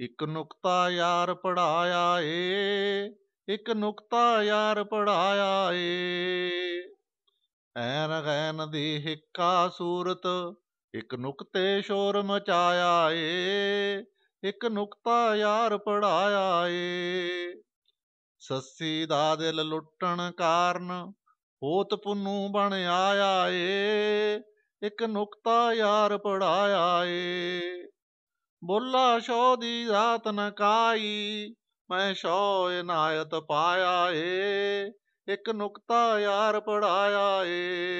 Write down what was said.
ਇੱਕ ਨੁਕਤਾ ਯਾਰ ਪੜਾਇਆ ਏ ਇੱਕ ਨੁਕਤਾ ਯਾਰ ਪੜਾਇਆ ਏ ਐਨ ਗੈਨ ਦੀ ਹਿੱਕਾ ਸੂਰਤ ਇੱਕ ਨੁਕਤੇ ਸ਼ੋਰ ਮਚਾਇਆ ਏ ਇੱਕ ਨੁਕਤਾ ਯਾਰ ਪੜਾਇਆ ਏ ਸੱਸੀ ਦਾ ਦਿਲ ਲੁੱਟਣ ਕਾਰਨ ਹੋਤ ਪੁੰਨੂ ਬਣ ਆਇਆ ਏ ਇੱਕ ਨੁਕਤਾ ਯਾਰ ਪੜਾਇਆ ਏ ਬੁੱਲਾ ਸ਼ੋ ਦੀ ਰਾਤ ਨ ਕਾਈ ਮੈਂ ਸ਼ੋ ਇਨਾਇਤ ਪਾਇਆ ਏ ਇੱਕ ਨੁਕਤਾ ਯਾਰ ਪੜਾਇਆ ਏ